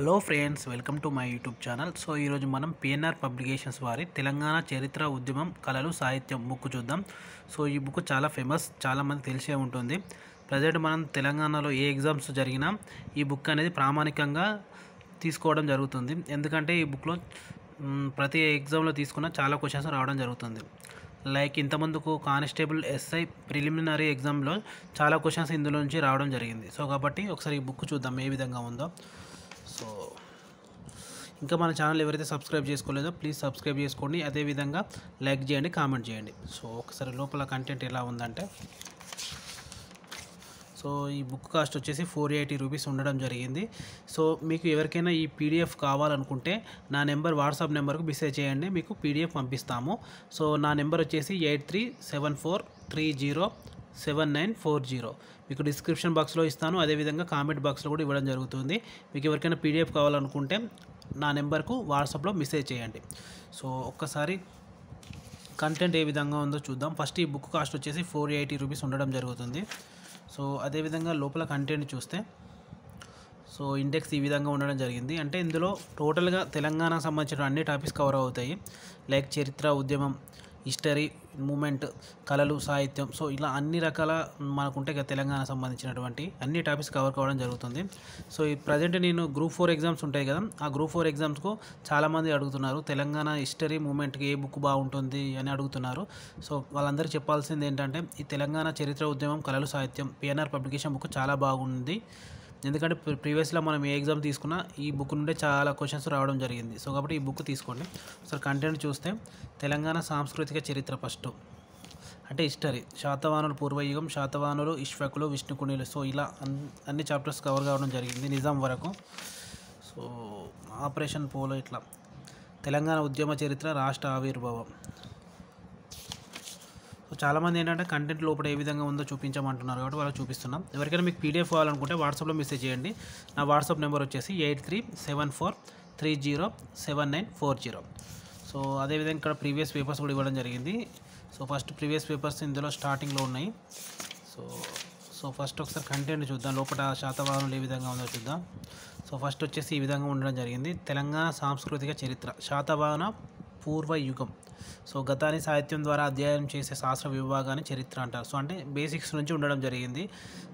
hello friends welcome to my YouTube channel so ఈరోజు మనం PNR publications వారి తెలంగాణ చరిత్ర ఉద్యమం కళలు సాహిత్యం బుక్ చూద్దాం సో ఈ బుక్ చాలా ఫేమస్ చాలామంది తెలిసే ఉంటుంది ప్రజెంట్ మనం తెలంగాణలో ఏ ఎగ్జామ్స్ జరిగినా ఈ బుక్ అనేది ప్రామాణికంగా తీసుకోవడం జరుగుతుంది ఎందుకంటే ఈ బుక్లో ప్రతి ఎగ్జామ్లో తీసుకున్న చాలా క్వశ్చన్స్ రావడం జరుగుతుంది లైక్ ఇంతమందుకు కానిస్టేబుల్ ఎస్ఐ ప్రిలిమినరీ ఎగ్జామ్లో చాలా క్వశ్చన్స్ ఇందులో నుంచి రావడం జరిగింది సో కాబట్టి ఒకసారి ఈ బుక్ చూద్దాం ఏ విధంగా ఉందో సో ఇంకా మన ఛానల్ ఎవరైతే సబ్స్క్రైబ్ చేసుకోలేదో ప్లీజ్ సబ్స్క్రైబ్ చేసుకోండి అదేవిధంగా లైక్ చేయండి కామెంట్ చేయండి సో ఒకసారి లోపల కంటెంట్ ఎలా ఉందంటే సో ఈ బుక్ కాస్ట్ వచ్చేసి ఫోర్ ఎయిటీ రూపీస్ ఉండడం జరిగింది సో మీకు ఎవరికైనా ఈ పీడిఎఫ్ కావాలనుకుంటే నా నెంబర్ వాట్సాప్ నెంబర్కు మెసేజ్ చేయండి మీకు పీడిఎఫ్ పంపిస్తాము సో నా నెంబర్ వచ్చేసి eight three seven four three zero seven nine four zero మీకు డిస్క్రిప్షన్ బాక్స్లో ఇస్తాను అదేవిధంగా కామెంట్ బాక్స్లో కూడా ఇవ్వడం జరుగుతుంది మీకు ఎవరికైనా పీడిఎఫ్ కావాలనుకుంటే నా నెంబర్కు వాట్సాప్లో మెసేజ్ చేయండి సో ఒక్కసారి కంటెంట్ ఏ విధంగా ఉందో చూద్దాం ఫస్ట్ ఈ బుక్ కాస్ట్ వచ్చేసి ఫోర్ ఎయిటీ రూపీస్ ఉండడం జరుగుతుంది సో అదేవిధంగా లోపల కంటెంట్ చూస్తే సో ఇండెక్స్ ఈ విధంగా ఉండడం జరిగింది అంటే ఇందులో టోటల్గా తెలంగాణకు సంబంధించిన అన్ని టాపిక్స్ కవర్ అవుతాయి లైక్ చరిత్ర ఉద్యమం హిస్టరీ మూమెంట్ కళలు సాహిత్యం సో ఇలా అన్ని రకాల మనకుంటే కదా తెలంగాణ సంబంధించినటువంటి అన్ని టాపిక్స్ కవర్ కావడం జరుగుతుంది సో ఈ ప్రజెంట్ నేను గ్రూప్ ఫోర్ ఎగ్జామ్స్ ఉంటాయి కదా ఆ గ్రూప్ ఫోర్ ఎగ్జామ్స్కు చాలామంది అడుగుతున్నారు తెలంగాణ హిస్టరీ మూమెంట్కి ఏ బుక్ బాగుంటుంది అని అడుగుతున్నారు సో వాళ్ళందరూ చెప్పాల్సింది ఏంటంటే ఈ తెలంగాణ చరిత్ర ఉద్యమం కళలు సాహిత్యం పిఎన్ఆర్ పబ్లికేషన్ బుక్ చాలా బాగుంది ఎందుకంటే ప్రీవియస్లో మనం ఏ ఎగ్జామ్ తీసుకున్నా ఈ బుక్ నుండే చాలా క్వశ్చన్స్ రావడం జరిగింది సో కాబట్టి ఈ బుక్ తీసుకోండి సార్ కంటెంట్ చూస్తే తెలంగాణ సాంస్కృతిక చరిత్ర ఫస్ట్ అంటే హిస్టరీ శాతవానులు పూర్వయుగం శాతవానులు ఇష్వకులు విష్ణుకుణులు సో ఇలా అన్ని చాప్టర్స్ కవర్ కావడం జరిగింది నిజాం వరకు సో ఆపరేషన్ పోలో ఇట్లా తెలంగాణ ఉద్యమ చరిత్ర రాష్ట్ర ఆవిర్భావం సో చాలామంది ఏంటంటే కంటెంట్ లోపల ఏ విధంగా ఉందో చూపించమంటున్నారు కాబట్టి వాళ్ళకి చూపిస్తున్నాం ఎవరికైనా మీకు పీడిఎఫ్ కావాలనుకుంటే వాట్సాప్లో మెసేజ్ చేయండి నా వాట్సాప్ నెంబర్ వచ్చేసి eight three seven four three zero seven nine four zero so అదేవిధంగా ఇక్కడ ప్రీవియస్ పేపర్స్ కూడా ఇవ్వడం జరిగింది సో ఫస్ట్ ప్రీవియస్ పేపర్స్ ఇందులో స్టార్టింగ్లో ఉన్నాయి సో సో ఫస్ట్ ఒకసారి కంటెంట్ చూద్దాం లోపల శాతవాహనలు ఏ విధంగా ఉందో చూద్దాం సో ఫస్ట్ వచ్చేసి ఈ విధంగా ఉండడం జరిగింది తెలంగాణ సాంస్కృతిక చరిత్ర శాతవాహన పూర్వ యుగం సో గతాన్ని సాహిత్యం ద్వారా అధ్యయనం చేసే శాస్త్ర విభాగాన్ని చరిత్ర అంటారు సో అంటే బేసిక్స్ నుంచి ఉండడం జరిగింది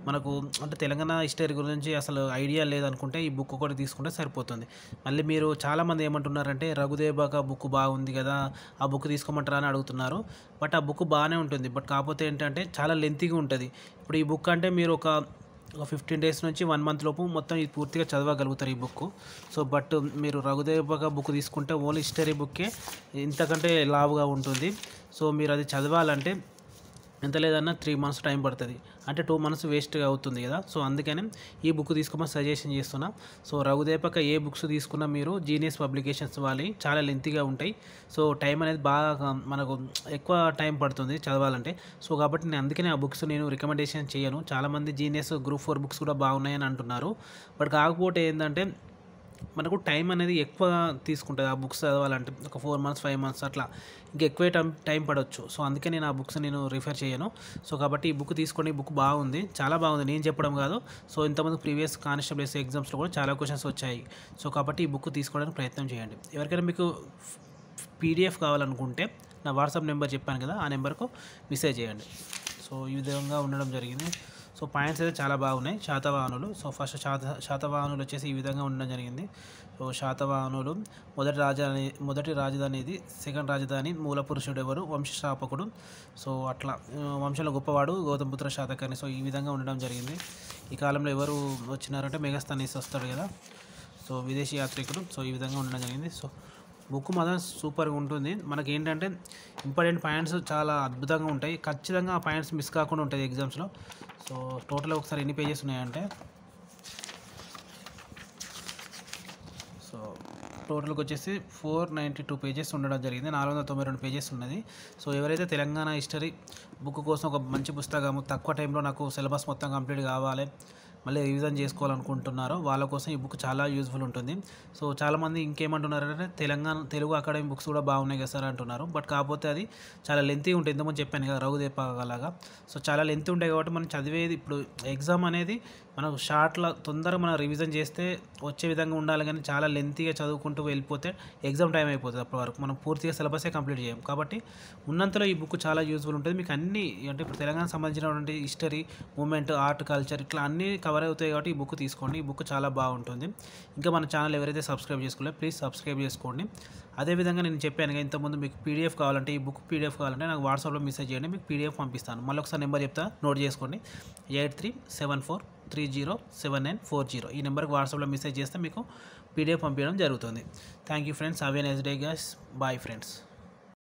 మనకు అంటే తెలంగాణ హిస్టరీ గురించి అసలు ఐడియా లేదనుకుంటే ఈ బుక్ కూడా తీసుకుంటే సరిపోతుంది మళ్ళీ మీరు చాలామంది ఏమంటున్నారంటే రఘుదేబాక బుక్ బాగుంది కదా ఆ బుక్ తీసుకోమంటారా అని అడుగుతున్నారు బట్ ఆ బుక్ బాగానే ఉంటుంది బట్ కాకపోతే ఏంటంటే చాలా లెంతీగా ఉంటుంది ఇప్పుడు ఈ బుక్ అంటే మీరు ఒక ఒక ఫిఫ్టీన్ డేస్ నుంచి వన్ మంత్ లోపు మొత్తం ఇది పూర్తిగా చదవగలుగుతారు ఈ బుక్ సో బట్ మీరు రఘుదేవగా బుక్ తీసుకుంటే ఓన్లీ హిస్టరీ బుక్కే ఇంతకంటే లావుగా ఉంటుంది సో మీరు అది చదవాలంటే ఎంత లేదన్నా త్రీ మంత్స్ టైం పడుతుంది అంటే టూ మంత్స్ వేస్ట్ అవుతుంది కదా సో అందుకని ఈ బుక్ తీసుకోమని సజెషన్ చేస్తున్నా సో రఘుదేపక ఏ బుక్స్ తీసుకున్నా మీరు జీనియస్ పబ్లికేషన్స్ వాళ్ళవి చాలా లెంతీగా ఉంటాయి సో టైం అనేది బాగా మనకు ఎక్కువ టైం పడుతుంది చదవాలంటే సో కాబట్టి నేను అందుకనే ఆ బుక్స్ నేను రికమెండేషన్ చేయను చాలామంది జీనియస్ గ్రూప్ ఫోర్ బుక్స్ కూడా బాగున్నాయని అంటున్నారు బట్ కాకపోతే ఏంటంటే మనకు టైం అనేది ఎక్కువ తీసుకుంటుంది ఆ బుక్స్ చదవాలంటే ఒక ఫోర్ మంత్స్ ఫైవ్ మంత్స్ అట్లా ఇంకా ఎక్కువే టైం టైం పడవచ్చు సో అందుకే నేను ఆ బుక్స్ నేను రిఫర్ చేయను సో కాబట్టి ఈ బుక్ తీసుకోండి ఈ బుక్ బాగుంది చాలా బాగుంది నేను చెప్పడం కాదు సో ఇంతమంది ప్రీవియస్ కానిస్టేబుల్ ఎగ్జామ్స్లో కూడా చాలా క్వశ్చన్స్ వచ్చాయి సో కాబట్టి ఈ బుక్ తీసుకోవడానికి ప్రయత్నం చేయండి ఎవరికైనా మీకు పీడిఎఫ్ కావాలనుకుంటే నా వాట్సాప్ నెంబర్ చెప్పాను కదా ఆ నెంబర్కు మెసేజ్ చేయండి సో ఈ విధంగా ఉండడం జరిగింది సో పాయింట్స్ అయితే చాలా బాగున్నాయి శాతవాహనులు సో ఫస్ట్ శాత శాతవాహనులు వచ్చేసి ఈ విధంగా ఉండడం జరిగింది సో శాతవాహనులు మొదటి రాజధాని మొదటి రాజధాని ఇది సెకండ్ రాజధాని మూల పురుషుడు ఎవరు వంశస్థాపకుడు సో అట్లా వంశంలో గొప్పవాడు గౌతమపుత్ర శాతకర్ణి సో ఈ విధంగా ఉండడం జరిగింది ఈ కాలంలో ఎవరు వచ్చినారంటే మెగాస్థానీస్ వస్తాడు కదా సో విదేశీ యాత్రికులు సో ఈ విధంగా ఉండడం జరిగింది సో బుక్ మాత్రం సూపర్గా ఉంటుంది మనకి ఏంటంటే ఇంపార్టెంట్ పాయింట్స్ చాలా అద్భుతంగా ఉంటాయి ఖచ్చితంగా ఆ పాయింట్స్ మిస్ కాకుండా ఉంటాయి ఎగ్జామ్స్లో సో టోటల్ ఒకసారి ఎన్ని పేజెస్ ఉన్నాయంటే సో టోటల్కి వచ్చేసి ఫోర్ నైంటీ టూ పేజెస్ ఉండడం జరిగింది నాలుగు వందల తొంభై రెండు పేజెస్ ఉన్నది సో ఎవరైతే తెలంగాణ హిస్టరీ బుక్ కోసం ఒక మంచి పుస్తకము తక్కువ టైంలో నాకు సిలబస్ మొత్తం కంప్లీట్ కావాలి మళ్ళీ రివిజన్ చేసుకోవాలనుకుంటున్నారో వాళ్ళ కోసం ఈ బుక్ చాలా యూజ్ఫుల్ ఉంటుంది సో చాలామంది ఇంకేమంటున్నారంటే తెలంగాణ తెలుగు అకాడమీ బుక్స్ కూడా బాగున్నాయి కదా సార్ అంటున్నారు బట్ కాకపోతే అది చాలా లెంతీ ఉంటుంది ఇంతకుముందు చెప్పాను కదా రఘు సో చాలా లెంత్ ఉంటాయి కాబట్టి మనం చదివేది ఇప్పుడు ఎగ్జామ్ అనేది మనకు షార్ట్లో తొందరగా మనం రివిజన్ చేస్తే వచ్చే విధంగా ఉండాలి కానీ చాలా లెంతీగా చదువుకుంటూ వెళ్ళిపోతే ఎగ్జామ్ టైం అయిపోతుంది అప్పటి వరకు మనం పూర్తిగా సిలబసే కంప్లీట్ చేయం కాబట్టి ఉన్నంతలో ఈ బుక్ చాలా యూజ్ఫుల్ ఉంటుంది మీకు అన్ని అంటే ఇప్పుడు తెలంగాణ సంబంధించినటువంటి హిస్టరీ మూమెంట్ ఆర్ట్ కల్చర్ ఇట్లా అన్నీ కవర్ కవర్ అవుతాయి కాబట్టి ఈ బుక్ తీసుకోండి ఈ బుక్ చాలా బాగుంటుంది ఇంకా మన ఛానల్ ఎవరైతే సబ్స్క్రైబ్ చేసుకోలేదు ప్లీజ్ సబ్స్క్రైబ్ చేసుకోండి అదేవిధంగా నేను చెప్పాను ఇంతకుముందు మీకు పీడిఎఫ్ కావాలంటే ఈ బుక్ పీడిఎఫ్ కావాలంటే నాకు వాట్సాప్లో మెసేజ్ చేయండి మీకు పీడిఎఫ్ పంపిస్తాను మళ్ళీ ఒకసారి నెంబర్ చెప్తా నోట్ చేసుకోండి eight three seven four three zero seven nine four zero ఈ నెంబర్కి వాట్సాప్లో మెసేజ్ చేస్తే మీకు పీడిఎఫ్ పంపించడం జరుగుతుంది thank you friends have a day guys bye friends